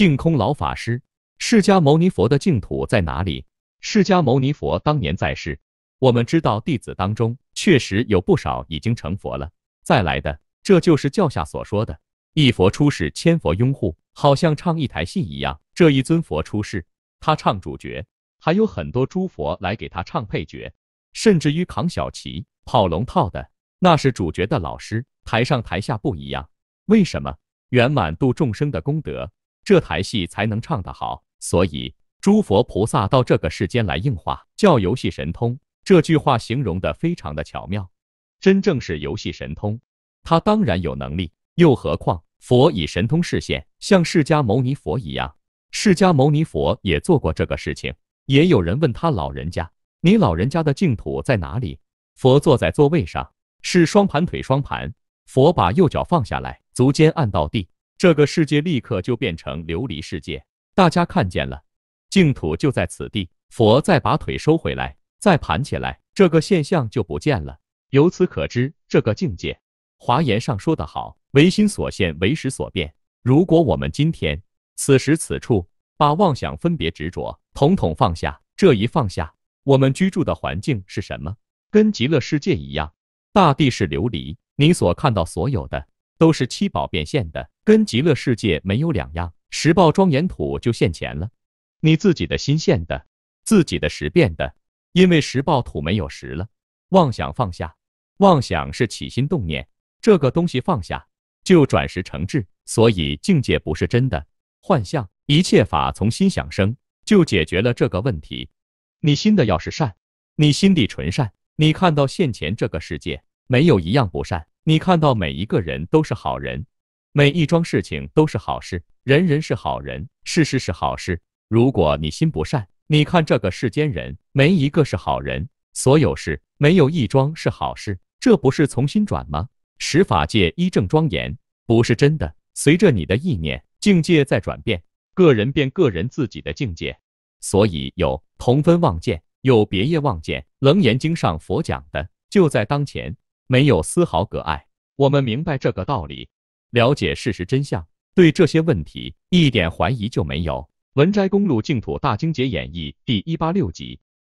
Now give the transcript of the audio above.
净空老法师，释迦牟尼佛的净土在哪里？释迦牟尼佛当年在世，我们知道弟子当中确实有不少已经成佛了。再来的，这就是教下所说的“一佛出世，千佛拥护”，好像唱一台戏一样。这一尊佛出世，他唱主角，还有很多诸佛来给他唱配角，甚至于扛小旗、跑龙套的，那是主角的老师。台上台下不一样，为什么圆满度众生的功德？这台戏才能唱得好，所以诸佛菩萨到这个世间来应化，叫游戏神通。这句话形容的非常的巧妙，真正是游戏神通，他当然有能力，又何况佛以神通示现，像释迦牟尼佛一样，释迦牟尼佛也做过这个事情。也有人问他老人家，你老人家的净土在哪里？佛坐在座位上，是双盘腿双盘，佛把右脚放下来，足尖按到地。这个世界立刻就变成琉璃世界，大家看见了，净土就在此地。佛再把腿收回来，再盘起来，这个现象就不见了。由此可知，这个境界，华严上说得好，唯心所现，唯识所变。如果我们今天此时此处把妄想分别执着统统放下，这一放下，我们居住的环境是什么？跟极乐世界一样，大地是琉璃，你所看到所有的。都是七宝变现的，跟极乐世界没有两样。十宝庄严土就现钱了，你自己的心现的，自己的十变的，因为十宝土没有十了。妄想放下，妄想是起心动念，这个东西放下就转识成智，所以境界不是真的幻象。一切法从心想生，就解决了这个问题。你心的要是善，你心地纯善，你看到现前这个世界没有一样不善。你看到每一个人都是好人，每一桩事情都是好事，人人是好人，事事是好事。如果你心不善，你看这个世间人没一个是好人，所有事没有一桩是好事，这不是从心转吗？十法界依正庄严不是真的，随着你的意念境界在转变，个人变个人自己的境界。所以有同分望见，有别业望见，《楞严经》上佛讲的就在当前。没有丝毫隔爱。我们明白这个道理，了解事实真相，对这些问题一点怀疑就没有。文摘公路净土大经解演义第一八六集。